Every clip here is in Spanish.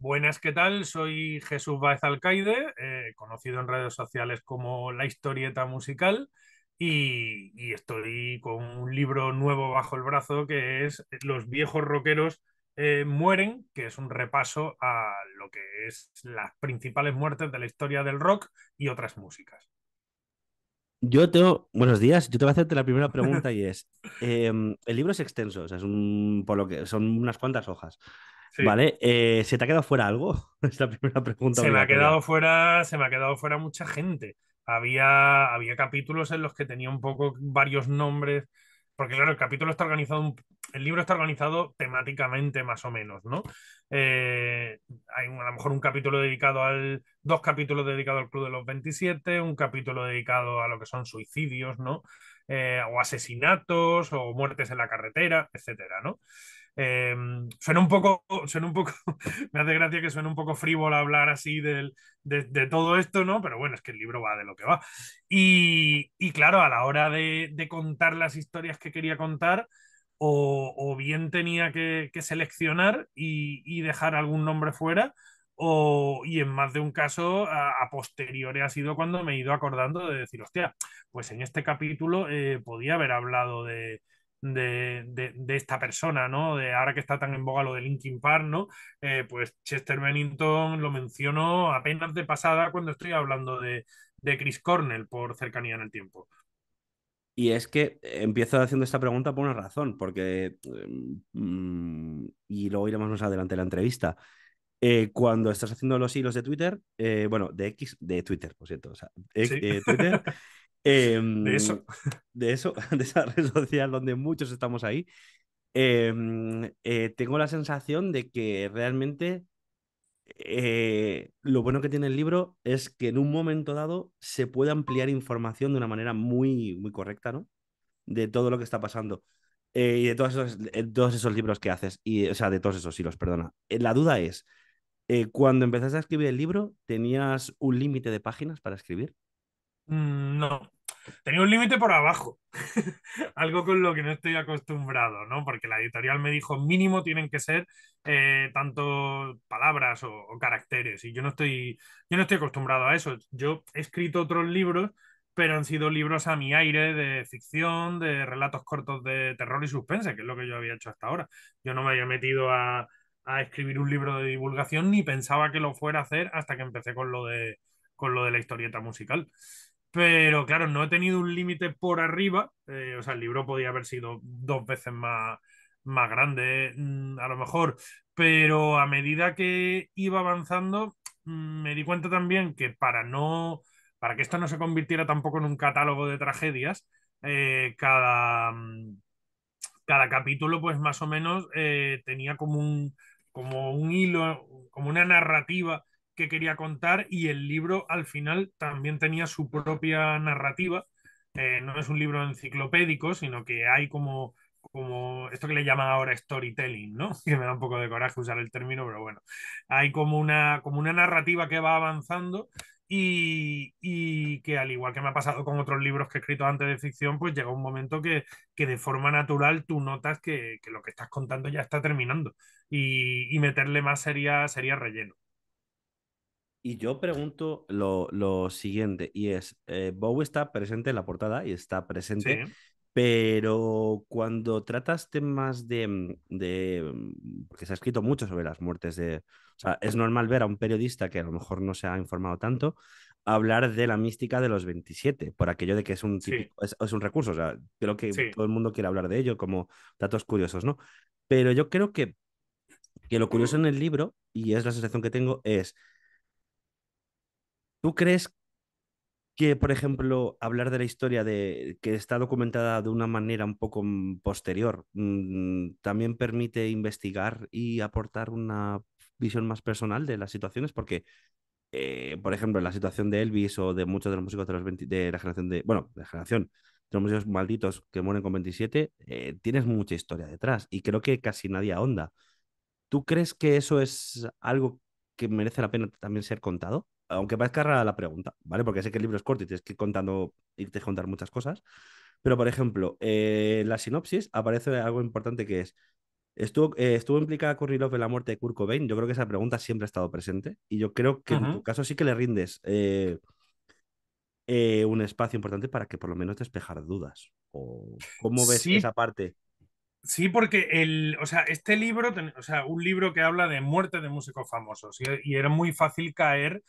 Buenas, ¿qué tal? Soy Jesús Báez Alcaide, eh, conocido en redes sociales como La Historieta Musical, y, estoy con un libro nuevo bajo el brazo que es Los viejos rockeros eh, mueren, que es un repaso a lo que es las principales muertes de la historia del rock y otras músicas. Yo tengo, buenos días, yo te voy a hacerte la primera pregunta y es, em, el libro es extenso, o sea, es un, por lo que son unas cuantas hojas. ¿Vale? Eh, ¿Se te ha quedado fuera algo? Es la primera pregunta. Se me, ha quedado fuera, se me ha quedado fuera mucha gente. Había, había capítulos en los que tenía un poco varios nombres, porque claro, el capítulo está organizado, el libro está organizado temáticamente más o menos, ¿no? Eh, hay a lo mejor un capítulo dedicado al, dos capítulos dedicados al Club de los 27, un capítulo dedicado a lo que son suicidios, ¿no? Eh, o asesinatos, o muertes en la carretera, etcétera, ¿no? Em, suena un poco, suena un poco, me hace gracia que suene un poco frívolo hablar así de, todo esto, ¿no? Pero bueno, es que el libro va de lo que va. Y, claro, a la hora de, contar las historias que quería contar, o, bien tenía que, seleccionar y, dejar algún nombre fuera, o, y en más de un caso, a, posteriores posteriori ha sido cuando me he ido acordando de decir, hostia, pues en este capítulo eh, podía haber hablado de de, esta persona, ¿no? De ahora que está tan en boga lo de Linkin Park, ¿no? Eh, pues Chester Bennington lo menciono apenas de pasada cuando estoy hablando de, Chris Cornell por cercanía en el tiempo. Y es que empiezo haciendo esta pregunta por una razón, porque, mm, mm, y luego iremos más adelante en la entrevista, eh, cuando estás haciendo los hilos de Twitter, eh, bueno, de X, de Twitter, por cierto, o sea, Twitter, de eso. Em, de eso, de esa red social donde muchos estamos ahí. Em, eh, tengo la sensación de que realmente eh, lo bueno que tiene el libro es que en un momento dado se puede ampliar información de una manera muy, muy correcta, ¿no? De todo lo que está pasando. Eh, y de todos esos, todos esos libros que haces, y, o sea, de todos esos hilos, perdona. la duda es, cuando empezaste a escribir el libro, ¿tenías un límite de páginas para escribir? Mm, no. Tenía un límite por abajo, algo con lo que no estoy acostumbrado, ¿no? Porque la editorial me dijo mínimo tienen que ser eh, tanto palabras o, caracteres y yo no estoy, yo no estoy acostumbrado a eso. Yo he escrito otros libros, pero han sido libros a mi aire de ficción, de relatos cortos de terror y suspense, que es lo que yo había hecho hasta ahora. Yo no me había metido a, escribir un libro de divulgación ni pensaba que lo fuera a hacer hasta que empecé con lo con lo de la historieta musical. Pero claro, no he tenido un límite por arriba. Eh, o sea, el libro podía haber sido dos veces más, grande, mm, a lo mejor. Pero a medida que iba avanzando, mm, me di cuenta también que para no. Para que esto no se convirtiera tampoco en un catálogo de tragedias, eh, mm, cada, capítulo, pues más o menos, eh, tenía como un, como un hilo, como una narrativa que quería contar y el libro al final también tenía su propia narrativa. Eh, no es un libro enciclopédico, sino que hay como, como esto que le llaman ahora storytelling, ¿no? Que me da un poco de coraje usar el término, pero bueno, hay como una, como una narrativa que va avanzando y, que al igual que me ha pasado con otros libros que he escrito antes de ficción, pues llega un momento que, de forma natural tú notas que, lo que estás contando ya está terminando y, y meterle más sería, sería relleno. Y yo pregunto lo, siguiente, y es, eh, está presente en la portada y está presente, pero cuando tratas temas de, mm, de, mm, porque se ha escrito mucho sobre las muertes de, o sea, es normal ver a un periodista que a lo mejor no se ha informado tanto, hablar de la mística de los 27, por aquello de que es un, es, un recurso, o sea, creo que todo el mundo quiere hablar de ello como datos curiosos, ¿no? Pero yo creo que, que lo curioso en el libro, y es la sensación que tengo, es ¿Tú crees que, por ejemplo, hablar de la historia de que está documentada de una manera un poco mm, posterior mm, también permite investigar y aportar una visión más personal de las situaciones? Porque, eh, por ejemplo, en la situación de Elvis o de muchos de los músicos de, de la generación de, bueno, de la generación de los músicos malditos que mueren con 27, eh, tienes mucha historia detrás y creo que casi nadie ahonda. ¿Tú crees que eso es algo que merece la pena también ser contado, aunque parezca rara la pregunta, ¿vale? Porque sé que el libro es corto y tienes que ir contando, irte contar muchas cosas. Pero, por ejemplo, en eh, la sinopsis aparece algo importante que es, ¿estuvo, implicada eh, ¿estuvo implicada Kurilov en la muerte de Kurt Cobain? Yo creo que esa pregunta siempre ha estado presente y yo creo que en tu caso sí que le rindes eh, un espacio importante para que por lo menos despejar dudas. O, ¿Cómo ves esa parte? Sí, porque o sea, este libro, sea, un libro que habla de muerte de músicos famosos y, era muy fácil caer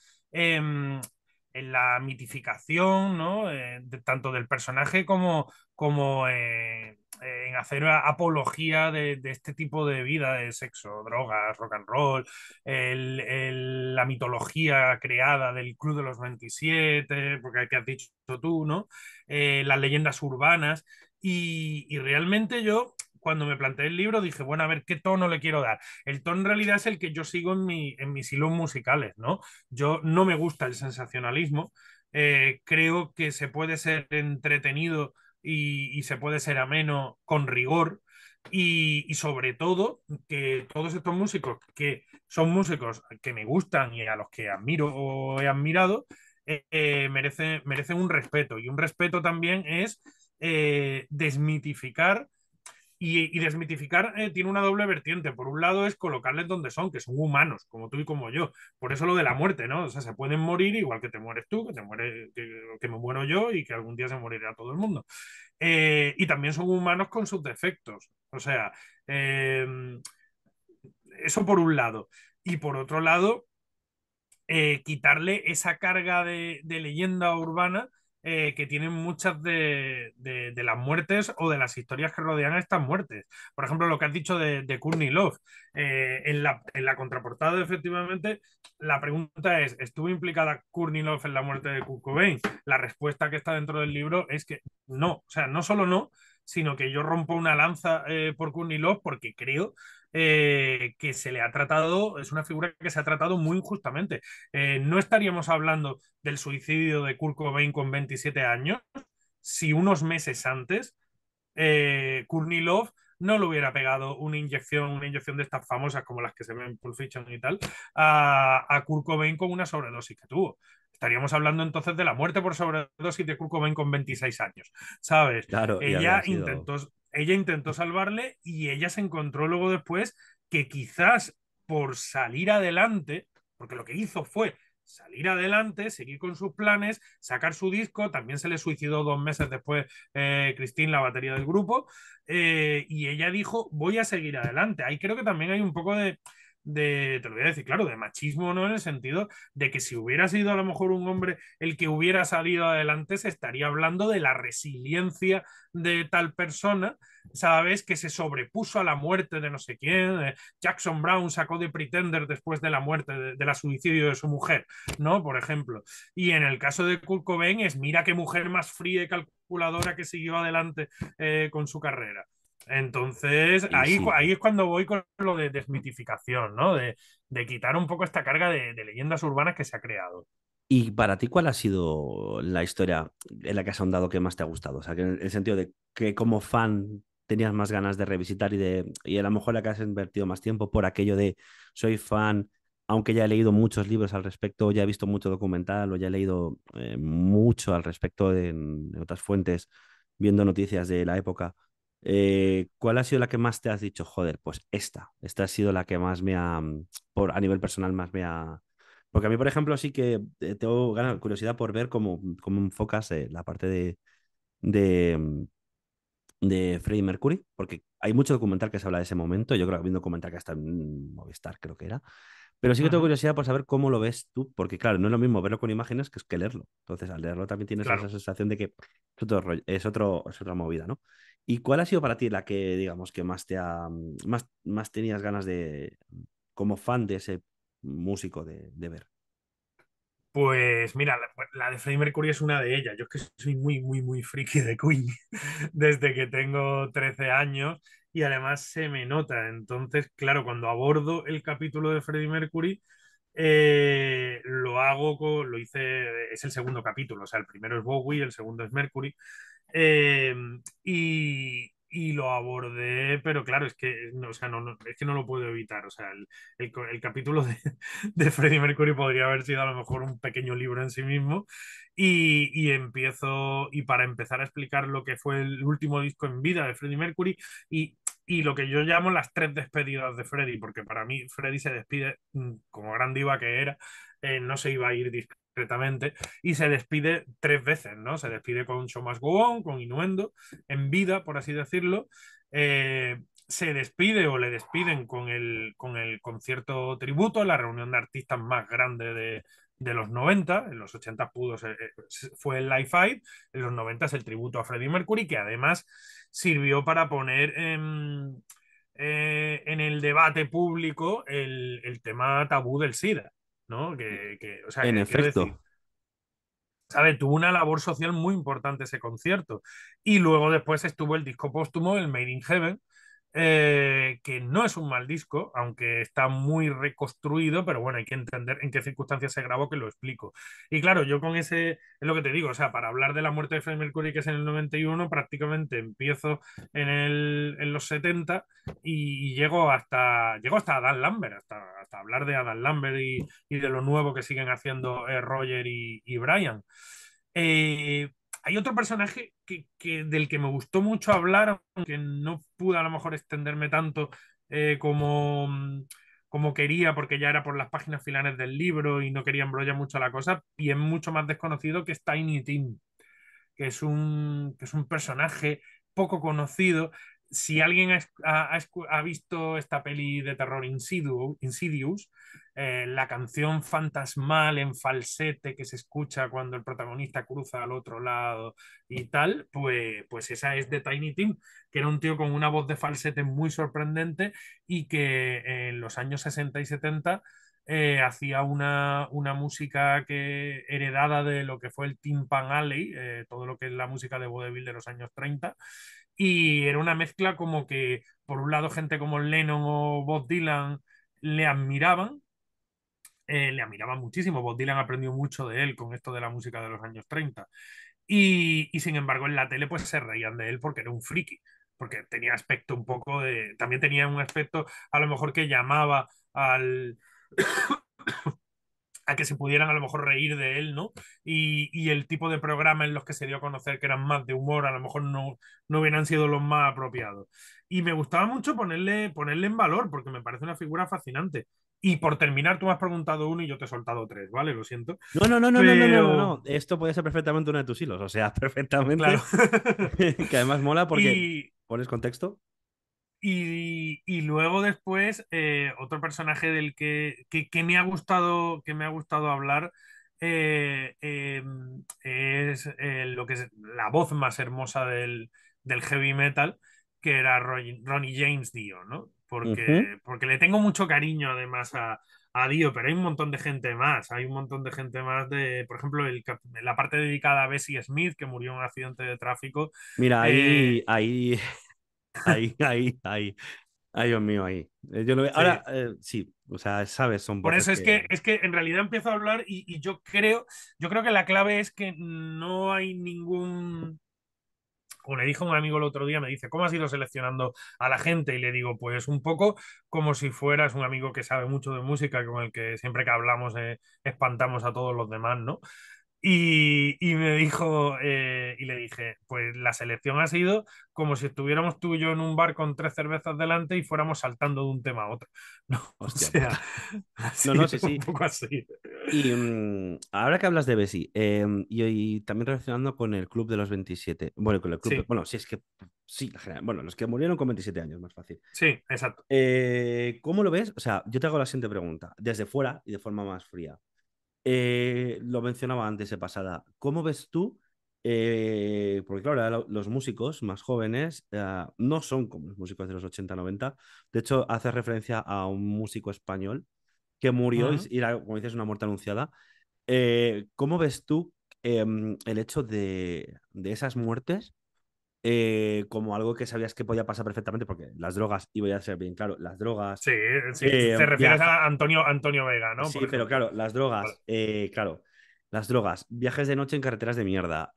en la mitificación, eh, de, tanto del personaje como, como eh, en hacer apología de, este tipo de vida, de sexo, drogas, rock and roll, la mitología creada del Club de los 27, porque que has dicho tú, ¿no? Eh, las leyendas urbanas. Y, y realmente yo cuando me planteé el libro dije, bueno, a ver, ¿qué tono le quiero dar? El tono en realidad es el que yo sigo en, mis hilos musicales, ¿no? Yo no me gusta el sensacionalismo, eh, creo que se puede ser entretenido y, se puede ser ameno con rigor, y, sobre todo que todos estos músicos que son músicos que me gustan y a los que admiro o he admirado, eh, eh, merecen, un respeto. Y un respeto también es desmitificar y, desmitificar eh, tiene una doble vertiente. Por un lado es colocarles donde son, que son humanos, como tú y como yo. Por eso lo de la muerte, ¿no? O sea, se pueden morir igual que te mueres tú, que, te muere, que, me muero yo y que algún día se morirá todo el mundo. Eh, y también son humanos con sus defectos. O sea, eh, eso por un lado. Y por otro lado, quitarle esa carga de, leyenda urbana eh, que tienen muchas de, las muertes o de las historias que rodean estas muertes. Por ejemplo, lo que has dicho de, de Love. Eh, en, la, en, la, contraportada, efectivamente, la pregunta es, ¿estuvo implicada Courtney Love en la muerte de Kurt Cobain? La respuesta que está dentro del libro es que no. O sea, no solo no, sino que yo rompo una lanza eh, por Courtney Love porque creo eh, que se le ha tratado, es una figura que se ha tratado muy injustamente. Eh, no estaríamos hablando del suicidio de Kurt Cobain con 27 años si unos meses antes eh, Kurnilov no le hubiera pegado una inyección, una inyección de estas famosas como las que se ven en Pulp Fiction y tal, a, a Kurt Cobain con una sobredosis que tuvo. Estaríamos hablando entonces de la muerte por sobredosis de Kurt Cobain con 26 años, ¿sabes? Ella intentó, ella intentó salvarle y ella se encontró luego después que quizás por salir adelante, porque lo que hizo fue salir adelante, seguir con sus planes, sacar su disco, también se le suicidó dos meses después eh, Cristín, la batería del grupo, eh, y ella dijo, voy a seguir adelante. Ahí creo que también hay un poco de, de, te lo voy a decir, claro, de machismo, ¿no? En el sentido de que si hubiera sido a lo mejor un hombre el que hubiera salido adelante, se estaría hablando de la resiliencia de tal persona, ¿sabes? Que se sobrepuso a la muerte de no sé quién. Eh, Jackson Brown sacó de Pretender después de la muerte, del de suicidio de su mujer, ¿no? Por ejemplo. Y en el caso de Kurt Cobain es, mira qué mujer más fría y calculadora que siguió adelante eh, con su carrera. Entonces, ahí, ahí es cuando voy con lo de desmitificación, ¿no? De, quitar un poco esta carga de, leyendas urbanas que se ha creado. ¿Y para ti cuál ha sido la historia en la que has ahondado que más te ha gustado? O sea, en el sentido de que como fan tenías más ganas de revisitar y, de, y a lo mejor la que has invertido más tiempo por aquello de soy fan, aunque ya he leído muchos libros al respecto, ya he visto mucho documental o ya he leído eh, mucho al respecto de en, otras fuentes, viendo noticias de la época. Eh, ¿Cuál ha sido la que más te has dicho? Joder, pues esta. Esta ha sido la que más me ha, mm, por, a nivel personal, más me ha... Porque a mí, por ejemplo, sí que eh, tengo curiosidad por ver cómo, mm, cómo enfocas eh, la parte de, de, mm, de Freddie Mercury, porque hay mucho documental que se habla de ese momento. Yo creo que había un documental que hasta en Movistar creo que era. Pero sí que tengo curiosidad por saber cómo lo ves tú, porque claro, no es lo mismo verlo con imágenes que, es que leerlo. Entonces, al leerlo también tienes esa sensación de que es, otro, es otra movida, ¿no? ¿Y cuál ha sido para ti la que, digamos, que más te mm, más, tenías ganas de, mm, como fan de ese músico, de, ver? Pues mira, pues, la, de Freddie Mercury es una de ellas. Yo es que soy muy, muy, muy friki de Queen desde que tengo 13 años y además se me nota. Entonces, claro, cuando abordo el capítulo de Freddie Mercury, eh, lo hago, lo hice, es el segundo capítulo, o sea, el primero es Bowie, el segundo es Mercury, eh, y, lo abordé, pero claro, es que, no, sea, que no lo puedo evitar. O sea, el, capítulo de, de, Freddie Mercury podría haber sido a lo mejor un pequeño libro en sí mismo. Y, empiezo, y para empezar a explicar lo que fue el último disco en vida de Freddie Mercury y, lo que yo llamo las tres despedidas de Freddie, porque para mí Freddie se despide mm, como gran diva que era, eh, no se iba a ir y se despide tres veces, ¿no? Se despide con Show más con Inuendo, en vida, por así decirlo. Eh, se despide o le despiden con el, con el concierto tributo, la reunión de artistas más grande de, los 90, en los 80 pudo eh, fue el Live Fight, en los 90 es el tributo a Freddie Mercury, que además sirvió para poner en, eh, el debate público el, tema tabú del SIDA. ¿no? Que, que o sea, en efecto. ¿sabe? Tuvo una labor social muy importante ese concierto. Y luego después estuvo el disco póstumo, el Made in Heaven, eh, que no es un mal disco, aunque está muy reconstruido, pero bueno, hay que entender en qué circunstancias se grabó, que lo explico. Y claro, yo con ese, es lo que te digo, o sea, para hablar de la muerte de Freddie Mercury, que es en el 91, prácticamente empiezo en, los 70 y, llego hasta llego hasta Adam Lambert, hasta, hablar de Adam Lambert y, de lo nuevo que siguen haciendo eh, Roger y, y Brian. Eh, hay otro personaje que, del que me gustó mucho hablar, aunque no pude a lo mejor extenderme tanto eh, como, como quería, porque ya era por las páginas finales del libro y no quería embrollar mucho la cosa, y es mucho más desconocido que es Tiny Tim, que es un, que es un personaje poco conocido. Si alguien ha, visto esta peli de terror Insidious eh, la canción fantasmal en falsete que se escucha cuando el protagonista cruza al otro lado y tal, pues, pues esa es de Tiny Tim, que era un tío con una voz de falsete muy sorprendente y que en los años 60 y 70 eh, hacía una, música que heredada de lo que fue el Pan Alley, eh, todo lo que es la música de vaudeville de los años 30, y era una mezcla como que por un lado gente como Lennon o Bob Dylan le admiraban eh, le admiraba muchísimo. Bob Dylan aprendió mucho de él con esto de la música de los años 30. Y, sin embargo, en la tele pues se reían de él porque era un friki, porque tenía aspecto un poco de... También tenía un aspecto a lo mejor que llamaba al... a que se pudieran a lo mejor reír de él, ¿no? Y, el tipo de programa en los que se dio a conocer que eran más de humor, a lo mejor no, no hubieran sido los más apropiados. Y me gustaba mucho ponerle, ponerle en valor, porque me parece una figura fascinante. Y por terminar, tú me has preguntado uno y yo te he soltado tres, ¿vale? Lo siento. No, no, no, no, no, no, no, Esto puede ser perfectamente uno de tus hilos, o sea, perfectamente. Claro. que además mola porque pones contexto. Y, luego después, eh, otro personaje del que, que, me ha gustado, que me ha gustado hablar eh, em, es eh, lo que es la voz más hermosa del, heavy metal, que era Ronnie James Dio, ¿no? porque, porque le tengo mucho cariño además a, a, Dio, pero hay un montón de gente más, hay un montón de gente más de, por ejemplo, la parte dedicada a Bessie Smith, que murió en un accidente de tráfico. Mira, ahí, eh, ahí, ahí, ahí, ahí, Ay, Dios mío, ahí. Eh, ahora, eh, sí. o sea, sabes, son... Por eso es que... es que en realidad empiezo a hablar y, y, yo creo, yo creo que la clave es que no hay ningún o le dijo un amigo el otro día, me dice, ¿cómo has ido seleccionando a la gente? Y le digo, pues un poco como si fueras un amigo que sabe mucho de música, con el que siempre que hablamos eh, espantamos a todos los demás, ¿no? Y, me dijo, eh, y le dije, pues la selección ha sido como si estuviéramos tú y yo en un bar con tres cervezas delante y fuéramos saltando de un tema a otro. No, o sea, pues, no, no, sí, sí. un poco así. Y mm, ahora que hablas de Bessi, em, y, también relacionando con el club de los 27, bueno, con el club, bueno, si es que, sí, bueno, los que murieron con 27 años, más fácil. Sí, exacto. Eh, ¿Cómo lo ves? O sea, yo te hago la siguiente pregunta, desde fuera y de forma más fría. Eh, lo mencionaba antes de pasada. ¿Cómo ves tú? Eh, porque claro, los músicos más jóvenes eh, no son como los músicos de los 80-90. De hecho, hace referencia a un músico español que murió y, como dices, una muerte anunciada. ¿Cómo ves tú em, el hecho de esas muertes eh, como algo que sabías que podía pasar perfectamente, porque las drogas, y voy a ser bien claro, las drogas. Sí, sí eh, te refieres a Antonio, Antonio Vega, ¿no? Sí, pero claro, las drogas, eh, claro, las drogas, viajes de noche en carreteras de mierda,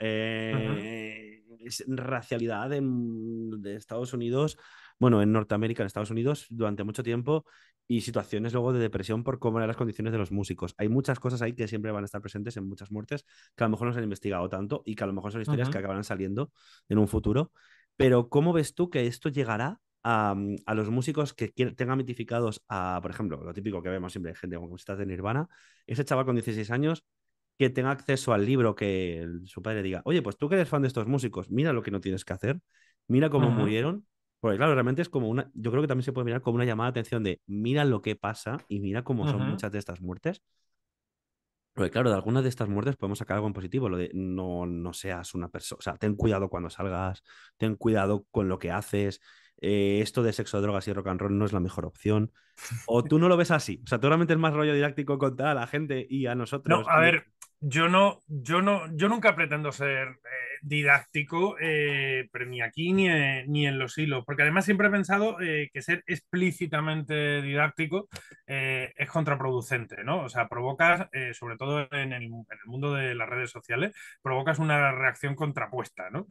racialidad de Estados Unidos bueno, en Norteamérica, en Estados Unidos, durante mucho tiempo y situaciones luego de depresión por cómo eran las condiciones de los músicos. Hay muchas cosas ahí que siempre van a estar presentes en muchas muertes que a lo mejor no se han investigado tanto y que a lo mejor son historias que acabarán saliendo en un futuro. Pero ¿cómo ves tú que esto llegará a, mm, a los músicos que tengan mitificados a, por ejemplo, lo típico que vemos siempre, gente como estás de Nirvana, ese chaval con 16 años que tenga acceso al libro, que su padre diga, oye, pues tú que eres fan de estos músicos, mira lo que no tienes que hacer, mira cómo murieron, porque claro, realmente es como una, yo creo que también se puede mirar como una llamada de atención de mira lo que pasa y mira cómo son muchas de estas muertes. Porque claro, de algunas de estas muertes podemos sacar algo en positivo, lo de no, no seas una persona, o sea, ten cuidado cuando salgas, ten cuidado con lo que haces, eh, esto de sexo, drogas y rock and roll no es la mejor opción. O tú no lo ves así. O sea, tú realmente es más rollo didáctico contar a la gente y a nosotros. No, a ver, yo no, yo no, yo nunca pretendo ser eh, didáctico, eh, pero ni aquí eh, ni, en los hilos, porque además siempre he pensado que ser explícitamente didáctico es contraproducente, ¿no? O sea, provocas, sobre todo en el, en el, mundo de las redes sociales, provocas una reacción contrapuesta, ¿no?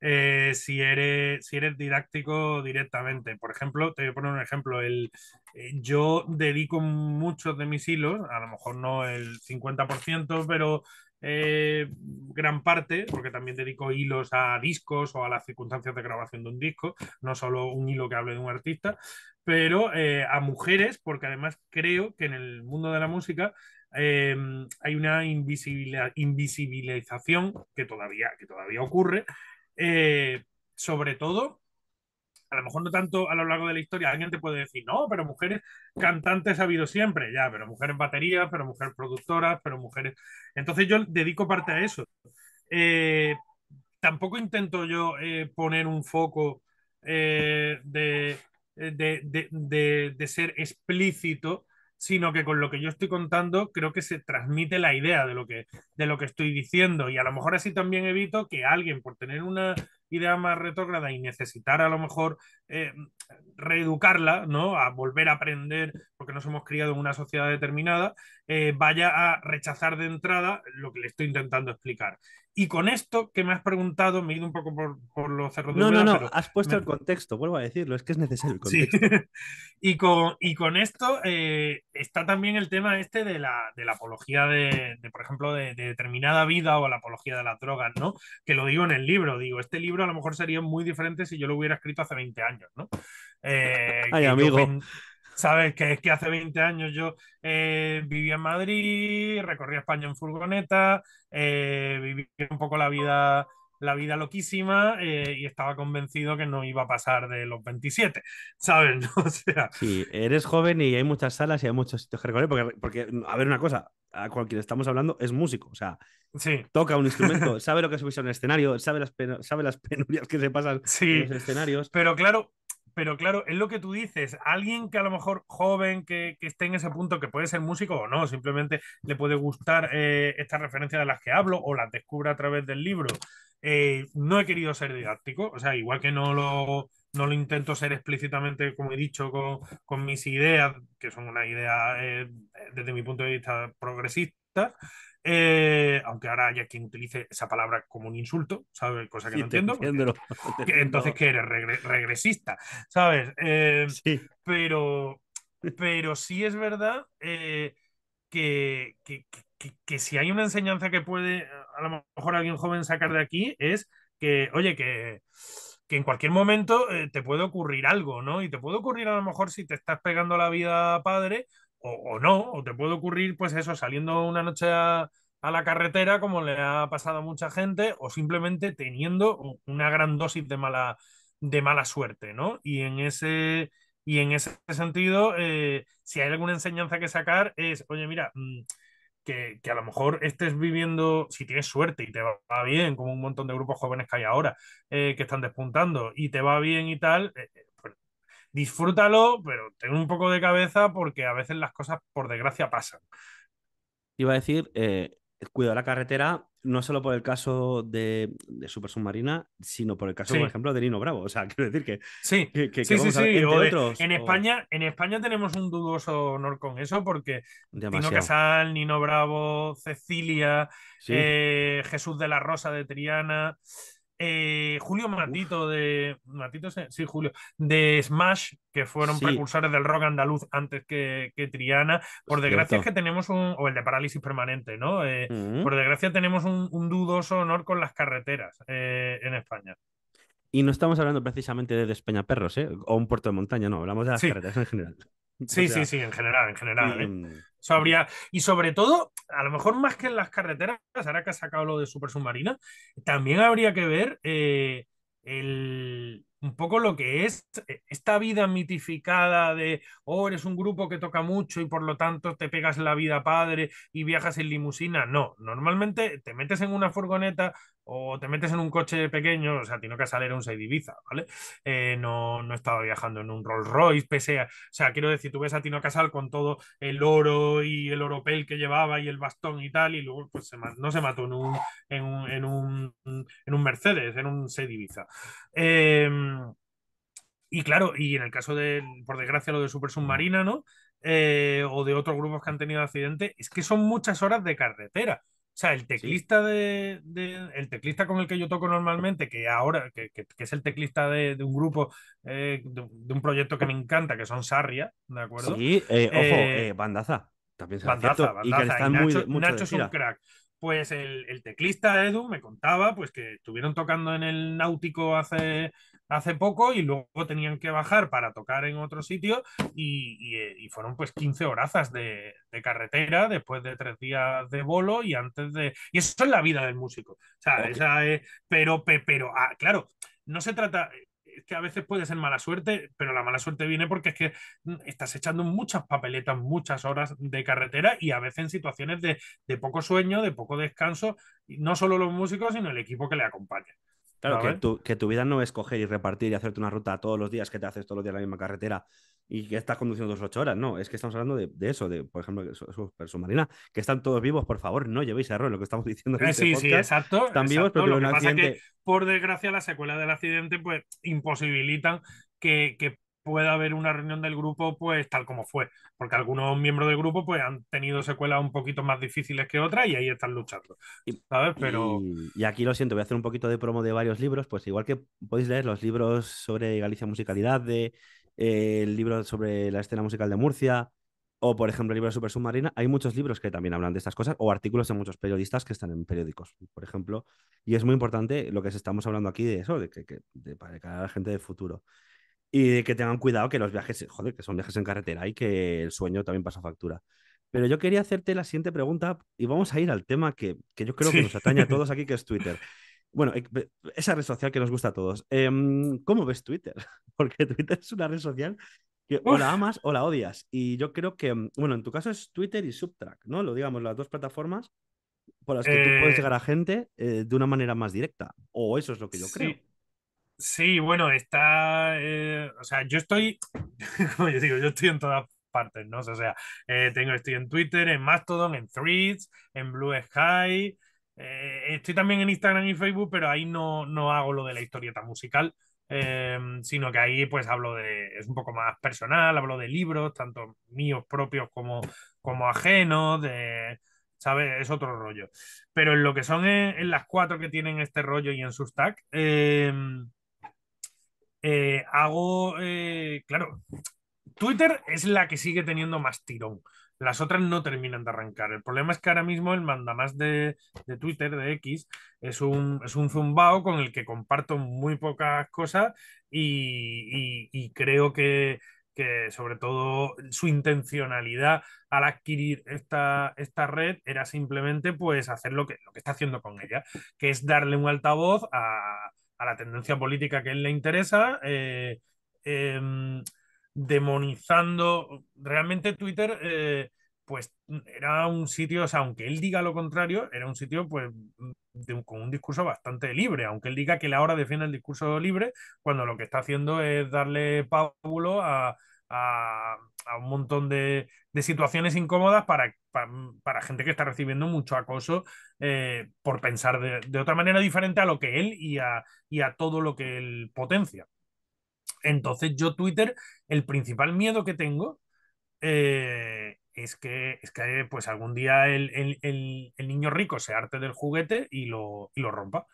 Eh, si, eres, si eres didáctico directamente. Por ejemplo, te voy a poner un ejemplo. El, eh, yo dedico muchos de mis hilos, a lo mejor no el 50%, pero eh, gran parte, porque también dedico hilos a discos o a las circunstancias de grabación de un disco, no solo un hilo que hable de un artista, pero a mujeres, porque además creo que en el mundo de la música hay una invisibilización que todavía, que todavía ocurre eh, sobre todo, a lo mejor no tanto a lo largo de la historia, alguien te puede decir, no, pero mujeres cantantes ha habido siempre, ya, pero mujeres baterías, pero mujeres productoras, pero mujeres... Entonces yo dedico parte a eso. Eh, tampoco intento yo eh, poner un foco de, de, ser explícito sino que con lo que yo estoy contando creo que se transmite la idea de lo que, de lo que estoy diciendo y a lo mejor así también evito que alguien por tener una idea más retrógrada y necesitar a lo mejor eh, reeducarla, ¿no? A volver a aprender porque nos hemos criado en una sociedad determinada, eh, vaya a rechazar de entrada lo que le estoy intentando explicar. Y con esto que me has preguntado, me he ido un poco por, por los cerros de No, no, no, has puesto el contexto, vuelvo a decirlo, es que es necesario el contexto. y, con, y con esto eh, está también el tema este de la, de la apología de, por ejemplo, de, determinada vida o la apología de las drogas, ¿no? Que lo digo en el libro, digo, este libro a lo mejor sería muy diferente si yo lo hubiera escrito hace 20 años, ¿no? Eh, Ay, amigo. Sabes que es que hace 20 años yo eh, vivía en Madrid, recorría España en furgoneta, eh, vivía un poco la vida la vida loquísima y estaba convencido que no iba a pasar de los 27, ¿sabes? Sí, eres joven y hay muchas salas y hay muchos sitios que recorrer, porque, a ver una cosa, a cualquiera estamos hablando es músico, o sea, toca un instrumento, sabe lo que subir a un escenario, sabe las, sabe las penurias que se pasan en los escenarios. Pero claro, pero claro, es lo que tú dices, alguien que a lo mejor joven, que, que esté en ese punto, que puede ser músico o no, simplemente le puede gustar eh, esta referencia de las que hablo o las descubra a través del libro. Eh, no he querido ser didáctico, o sea, igual que no lo, no lo intento ser explícitamente, como he dicho, con, con mis ideas, que son una idea eh, desde mi punto de vista progresista, eh, aunque ahora haya quien utilice esa palabra como un insulto, ¿sabes? Cosa que no entiendo. entonces que eres regresista, ¿sabes? Eh, sí. Pero, pero sí es verdad eh, que, si hay una enseñanza que puede a lo mejor alguien joven sacar de aquí es que, oye, que que en cualquier momento te puede ocurrir algo, ¿no? Y te puede ocurrir a lo mejor si te estás pegando la vida padre o, no, o te puede ocurrir, pues eso, saliendo una noche a, la carretera, como le ha pasado a mucha gente, o simplemente teniendo una gran dosis de mala, de mala suerte, ¿no? Y en ese, y en ese sentido, eh, si hay alguna enseñanza que sacar, es, oye, mira, mm, que, a lo mejor estés viviendo, si tienes suerte y te va bien, como un montón de grupos jóvenes que hay ahora, eh, que están despuntando, y te va bien y tal, eh, disfrútalo, pero ten un poco de cabeza porque a veces las cosas, por desgracia, pasan. Iba a decir, eh, cuidado la carretera, no solo por el caso de, de Super Submarina, sino por el caso, por ejemplo, de Nino Bravo. O sea, quiero decir que. Sí, sí, sí, en, España, en España tenemos un dudoso honor con eso, porque Nino Casal, Nino Bravo, Cecilia, eh, Jesús de la Rosa de Triana. Eh, Julio Matito de. Matito, sí, Julio. De Smash, que fueron precursores del rock andaluz antes que, Triana. Por desgracia que tenemos un. O el de parálisis permanente, ¿no? Eh, mm. Por desgracia tenemos un, dudoso honor con las carreteras eh, en España. Y no estamos hablando precisamente de Despeñaperros, ¿eh? O un puerto de montaña, no, hablamos de las carreteras en general. Sí, sí, sí, en general, en general. Y, ¿eh? y sobre todo, a lo mejor más que en las carreteras, ahora que has sacado lo de Super Submarina, también habría que ver eh, un poco lo que es eh, esta vida mitificada de, oh, eres un grupo que toca mucho y por lo tanto te pegas la vida padre y viajas en limusina. No, normalmente te metes en una furgoneta, o te metes en un coche pequeño, o sea, Tino Casal era un Seidiviza ¿vale? Eh, no, estaba viajando en un Rolls Royce, pese a, o sea, quiero decir, tú ves a Tino Casal con todo el oro y el oropel que llevaba y el bastón y tal, y luego pues no se mató en un, Mercedes, en un Seidiviza em, y claro, y en el caso de, por desgracia, lo de Super Submarina, ¿no? Eh, o de otros grupos que han tenido accidente, es que son muchas horas de carretera. O sea, el teclista de, El teclista con el que yo toco normalmente, que ahora, que, es el teclista de, un grupo, eh, de, un proyecto que me encanta, que son Sarria, ¿de acuerdo? Sí, eh, ojo, eh, bandaza. También bandaza, bandaza, Y, que Nacho es un crack pues el, el, teclista Edu me contaba pues que estuvieron tocando en el Náutico hace, hace poco y luego tenían que bajar para tocar en otro sitio y, eh, fueron pues 15 horazas de, carretera después de tres días de bolo y antes de... Y eso es la vida del músico, o sea Esa es, pero, pero ah, claro, no se trata que a veces puede ser mala suerte, pero la mala suerte viene porque es que mm, estás echando muchas papeletas, muchas horas de carretera y a veces en situaciones de, de poco sueño, de poco descanso, no solo los músicos, sino el equipo que le acompaña. Claro, que tu, que tu, vida no es coger y repartir y hacerte una ruta todos los días que te haces todos los días la misma carretera, y que estás conduciendo dos ocho horas. No, es que estamos hablando de, eso, de, por ejemplo, su, submarina, que están todos vivos, por favor, no llevéis error lo que estamos diciendo. Eh, este sí, sí, exacto. Están vivos, pero lo que pasa que, por desgracia, las secuelas del accidente pues imposibilitan que, pueda haber una reunión del grupo pues tal como fue, porque algunos miembros del grupo pues han tenido secuelas un poquito más difíciles que otras y ahí están luchando, ¿sabes? Pero... y, aquí lo siento, voy a hacer un poquito de promo de varios libros, pues igual que podéis leer los libros sobre Galicia Musicalidad de el libro sobre la escena musical de Murcia, o por ejemplo el libro de Super Submarina, hay muchos libros que también hablan de estas cosas, o artículos de muchos periodistas que están en periódicos, por ejemplo. Y es muy importante lo que estamos hablando aquí de eso, de que, de, para que la gente de futuro. Y de que tengan cuidado que los viajes, joder, que son viajes en carretera y que el sueño también pasa factura. Pero yo quería hacerte la siguiente pregunta y vamos a ir al tema que, que yo creo que nos atañe a todos aquí, que es Twitter. Bueno, eh, esa red social que nos gusta a todos. Em, ¿Cómo ves Twitter? Porque Twitter es una red social que o la amas o la odias. Y yo creo que, mm, bueno, en tu caso es Twitter y Subtrack, ¿no? Lo digamos, las dos plataformas por las que tú puedes eh. llegar a gente eh, de una manera más directa. O eso es lo que yo creo. Sí, bueno, está. o sea, yo estoy. como yo digo, yo estoy en todas partes, ¿no? O sea, tengo, estoy en Twitter, en Mastodon, en Threads, en Blue Sky, eh, estoy también en Instagram y Facebook, pero ahí no, hago lo de la historieta musical, eh, sino que ahí pues hablo de, es un poco más personal, hablo de libros, tanto míos propios como, como ajenos, de, ¿sabes? Es otro rollo. Pero en lo que son eh, en, las cuatro que tienen este rollo y en sus tag hago, claro, Twitter es la que sigue teniendo más tirón. Las otras no terminan de arrancar. El problema es que ahora mismo el mandamás de, de Twitter, de X, es un, es un zumbao con el que comparto muy pocas cosas y, creo que, sobre todo su intencionalidad al adquirir esta, esta red era simplemente pues hacer lo que, lo que está haciendo con ella, que es darle un altavoz a, la tendencia política que él le interesa, eh, em, demonizando. Realmente Twitter, eh, pues era un sitio, o sea, aunque él diga lo contrario, era un sitio, pues, con un discurso bastante libre, aunque él diga que la hora defiende el discurso libre, cuando lo que está haciendo es darle pábulo a, un montón de, situaciones incómodas para, gente que está recibiendo mucho acoso eh, por pensar de, otra manera diferente a lo que él y a todo lo que él potencia. Entonces yo Twitter, el principal miedo que tengo eh, es, que, es que pues algún día el, el, el, niño rico se arte del juguete y lo, y lo rompa.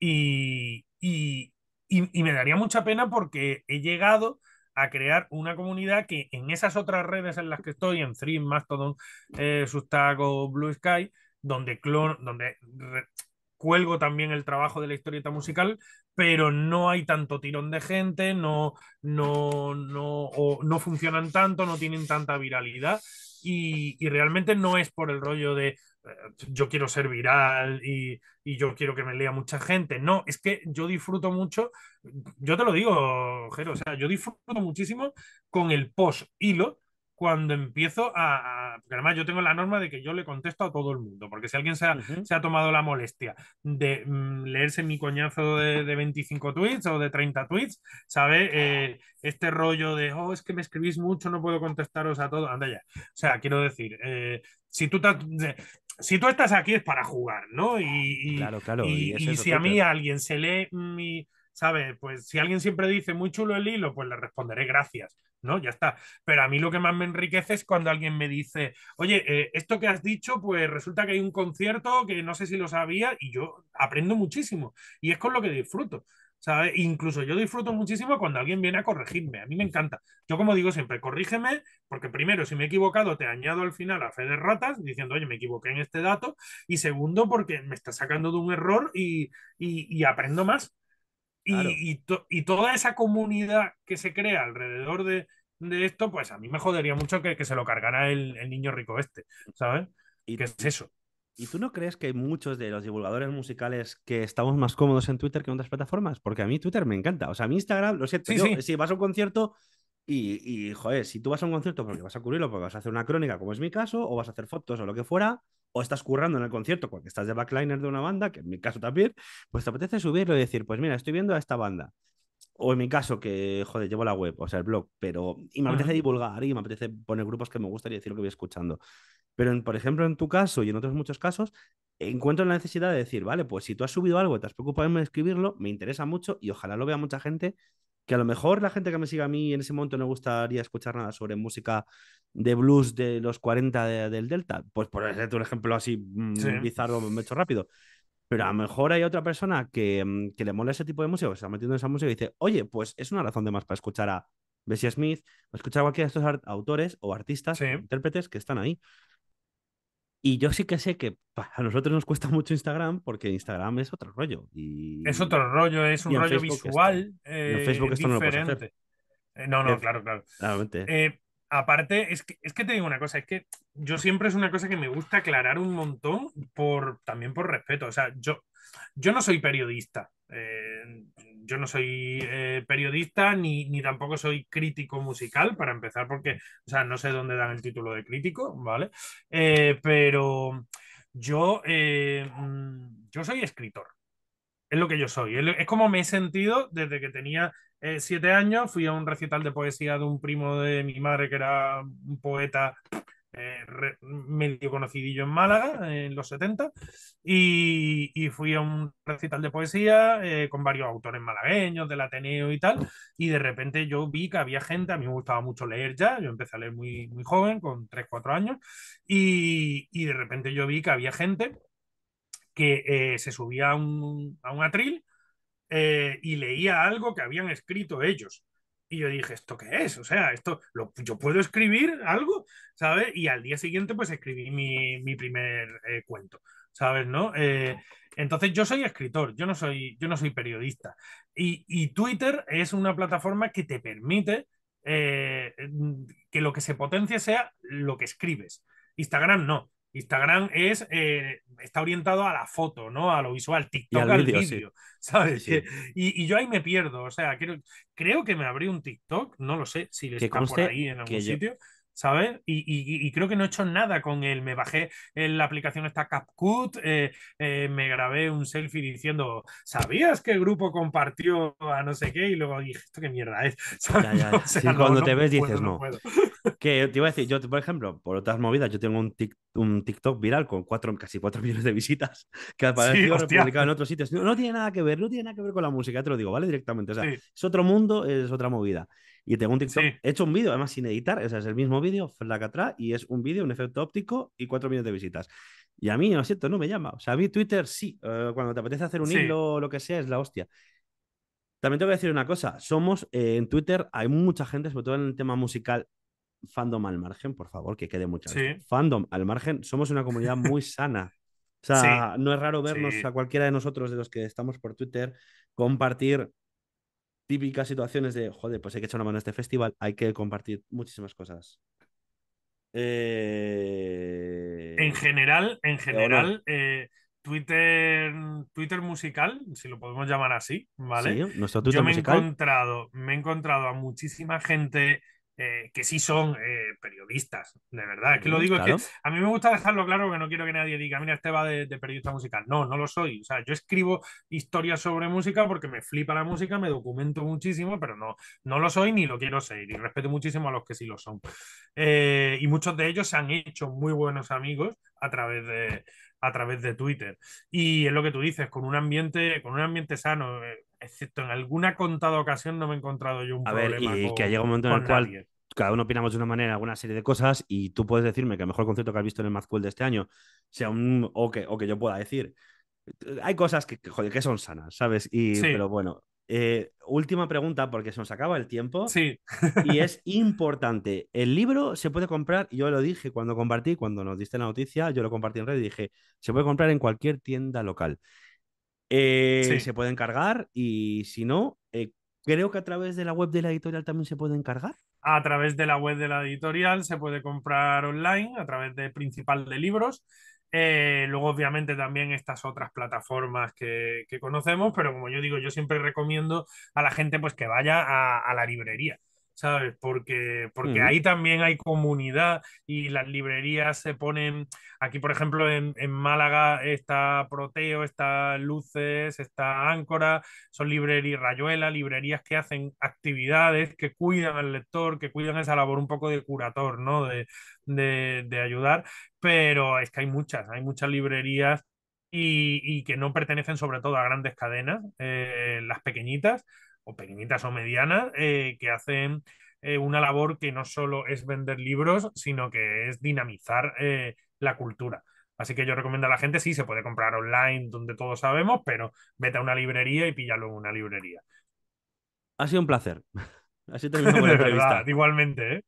Y, y, y, me daría mucha pena porque he llegado a crear una comunidad que en esas otras redes en las que estoy, en Three, Mastodon, eh, Blue Sky, donde, clon, donde cuelgo también el trabajo de la historieta musical, pero no hay tanto tirón de gente, no, no, no, o no funcionan tanto, no tienen tanta viralidad y, realmente no es por el rollo de eh, yo quiero ser viral y, y yo quiero que me lea mucha gente. No, es que yo disfruto mucho, yo te lo digo, Jero, o sea, yo disfruto muchísimo con el post hilo cuando empiezo a, además yo tengo la norma de que yo le contesto a todo el mundo, porque si alguien se ha, tomado la molestia de mm, leerse mi coñazo de, 25 tweets o de 30 tweets, ¿sabe? Eh, este rollo de, oh, es que me escribís mucho, no puedo contestaros a todo, anda ya. O sea, quiero decir, eh, si tú si tú estás aquí es para jugar, ¿no? y si a mí alguien se lee mi, ¿sabes? Pues si alguien siempre dice muy chulo el hilo, pues le responderé gracias, ¿no? Ya está. Pero a mí lo que más me enriquece es cuando alguien me dice, oye, eh, esto que has dicho, pues resulta que hay un concierto que no sé si lo sabía y yo aprendo muchísimo y es con lo que disfruto. sabe Incluso yo disfruto muchísimo cuando alguien viene a corregirme, a mí me encanta. Yo como digo siempre, corrígeme, porque primero, si me he equivocado, te añado al final a fe de ratas, diciendo, oye, me equivoqué en este dato, y segundo, porque me está sacando de un error y, y aprendo más, y, toda esa comunidad que se crea alrededor de, de esto, pues a mí me jodería mucho que, que se lo cargara el, el, niño rico este, ¿sabes? ¿Y qué es eso? ¿Y tú no crees que hay muchos de los divulgadores musicales que estamos más cómodos en Twitter que en otras plataformas? Porque a mí Twitter me encanta. O sea, a mí Instagram, lo siento, si vas a un concierto, y, y, joder, si tú vas a un concierto porque vas a cubrirlo, porque vas a hacer una crónica, como es mi caso, o vas a hacer fotos o lo que fuera, o estás currando en el concierto porque estás de backliner de una banda, que en mi caso también, pues te apetece subirlo y decir, pues mira, estoy viendo a esta banda. O en mi caso, que, joder, llevo la web, o sea, el blog, pero... Y me apetece divulgar y me apetece poner grupos que me gustan y decir lo que voy escuchando. Pero, por ejemplo, en tu caso y en otros muchos casos, encuentro la necesidad de decir, vale, pues si tú has subido algo, te has preocupado en escribirlo, me interesa mucho y ojalá lo vea mucha gente que a lo mejor la gente que me sigue a mí en ese momento no gustaría escuchar nada sobre música de blues de los 40 del Delta. Pues por ejemplo, un ejemplo así mm, bizarro, me hecho rápido. Pero a lo mejor hay otra persona mm, que, le mola ese tipo de música, que se está metiendo en esa música y dice, oye, pues es una razón de más para escuchar a Bessie Smith, o escuchar a cualquiera de estos autores o artistas, intérpretes que están ahí. Y yo sí que sé que a nosotros nos cuesta mucho Instagram porque Instagram es otro rollo. Y... Es otro rollo, es un rollo visual. Facebook eh, esto no eh, No, claro, claro. Eh, aparte, es que, es que te digo una cosa, es que yo siempre es una cosa que me gusta aclarar un montón por, también por respeto. O sea, yo, yo no soy periodista yo no soy eh, periodista ni, ni, tampoco soy crítico musical, para empezar, porque, sea, no sé dónde dan el título de crítico, ¿vale? Eh, pero yo, eh, mm, yo soy escritor. Es lo que yo soy. Es como me he sentido desde que tenía siete años. Fui a un recital de poesía de un primo de mi madre que era un poeta eh, medio conocidillo en Málaga, en los 70, y, fui a un recital de poesía eh, con varios autores malagueños, del Ateneo y tal, y de repente yo vi que había gente, a mí me gustaba mucho leer ya, yo empecé a leer muy, muy joven, con 3, 4 años, y, de repente yo vi que había gente que eh, se subía a un, a un atril y leía algo que habían escrito ellos. Y yo dije, ¿esto qué es? O sea, esto lo, yo puedo escribir algo, ¿sabes? Y al día siguiente, pues escribí mi, primer eh, cuento, ¿sabes? ¿No? Eh, entonces yo soy escritor, yo no soy, yo no soy periodista. Y, Twitter es una plataforma que te permite eh, que lo que se potencie sea lo que escribes. Instagram no. Instagram es, eh, está orientado a la foto, ¿no? A lo visual, TikTok al vídeo, ¿sabes? Y, y, yo ahí me pierdo, o sea, creo, que me abrí un TikTok, no lo sé si está por ahí en algún sitio. ¿sabes? Y, creo que no he hecho nada con él. Me bajé la aplicación esta CapCut, eh, eh, me grabé un selfie diciendo, ¿sabías qué grupo compartió a no sé qué? Y luego dije, ¿esto qué mierda es? Ya, cuando te ves dices, no. que te iba a decir, yo, por ejemplo, por otras movidas, yo tengo un, un TikTok viral con cuatro, casi 4 millones de visitas que ha aparecido publicado en otros sitios. No, tiene nada que ver, no tiene nada que ver con la música, te lo digo, ¿vale? Directamente. O sea, es otro mundo, es otra movida. Y tengo un TikTok, he hecho un vídeo, además sin editar, o sea, es el mismo vídeo, flaca atrás, y es un vídeo, un efecto óptico y cuatro millones de visitas. Y a mí, no es cierto, no me llama. O sea, a Twitter sí, eh, cuando te apetece hacer un hilo lo que sea, es la hostia. También tengo que decir una cosa, somos eh, en Twitter, hay mucha gente, sobre todo en el tema musical, fandom al margen, por favor, que quede mucha. Sí. Fandom al margen, somos una comunidad muy sana. O sea, no es raro vernos a cualquiera de nosotros de los que estamos por Twitter compartir típicas situaciones de, joder, pues hay que echar una mano a este festival, hay que compartir muchísimas cosas. Eh, en general, en general, eh, Twitter, Twitter musical, si lo podemos llamar así, ¿vale? Yo me he encontrado, me he encontrado a muchísima gente eh, que sí son eh, periodistas, de verdad. Es que lo digo, es que a mí me gusta dejarlo claro que no quiero que nadie diga, mira, este va de, periodista musical. No, no lo soy. O sea, yo escribo historias sobre música porque me flipa la música, me documento muchísimo, pero no, no lo soy ni lo quiero ser. Y respeto muchísimo a los que sí lo son. Eh, y muchos de ellos se han hecho muy buenos amigos a través de, a través de Twitter. Y es lo que tú dices, con un ambiente, con un ambiente sano excepto en alguna contada ocasión, no me he encontrado yo un a problema. Ver, que llega un momento en el cual cada uno opinamos de una manera alguna serie de cosas y tú puedes decirme que el mejor concierto que has visto en el School de este año sea un. o que, o yo pueda decir. Hay cosas que, joder, que son sanas, ¿sabes? Y, sí. Pero bueno. Eh, última pregunta, porque se nos acaba el tiempo. Sí. y es importante. El libro se puede comprar, yo lo dije cuando compartí, cuando nos diste la noticia, yo lo compartí en red y dije, se puede comprar en cualquier tienda local. Eh, sí. Se pueden cargar y si no, eh, creo que a través de la web de la editorial también se pueden cargar. A través de la web de la editorial se puede comprar online, a través de principal de libros. Eh, luego, obviamente, también estas otras plataformas que, conocemos, pero como yo digo, yo siempre recomiendo a la gente pues, que vaya a la librería ¿sabes? Porque, porque ahí también hay comunidad y las librerías se ponen, aquí por ejemplo en, Málaga está Proteo, está Luces, está Áncora, son librerías Rayuela, librerías que hacen actividades, que cuidan al lector, que cuidan esa labor un poco de curator, ¿no? De, ayudar, pero es que hay muchas, hay muchas librerías y, que no pertenecen sobre todo a grandes cadenas, eh, las pequeñitas, o pequeñitas o medianas eh, que hacen eh, una labor que no solo es vender libros, sino que es dinamizar eh, la cultura. Así que yo recomiendo a la gente, sí, se puede comprar online, donde todos sabemos, pero vete a una librería y píllalo en una librería. Ha sido un placer. Así igualmente,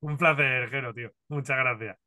Un placer, Jero, tío. Muchas gracias.